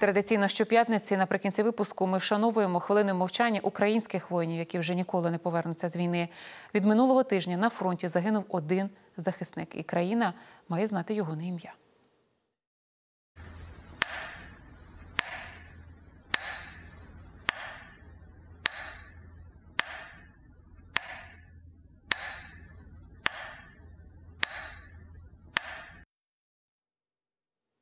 традиційно щоп'ятниці наприкінці випуску ми вшановуємо хвилиною мовчання українських воїнів, які вже ніколи не повернуться з війни. Від минулого тижня на фронті загинув один захисник, і країна має знати його на ім'я.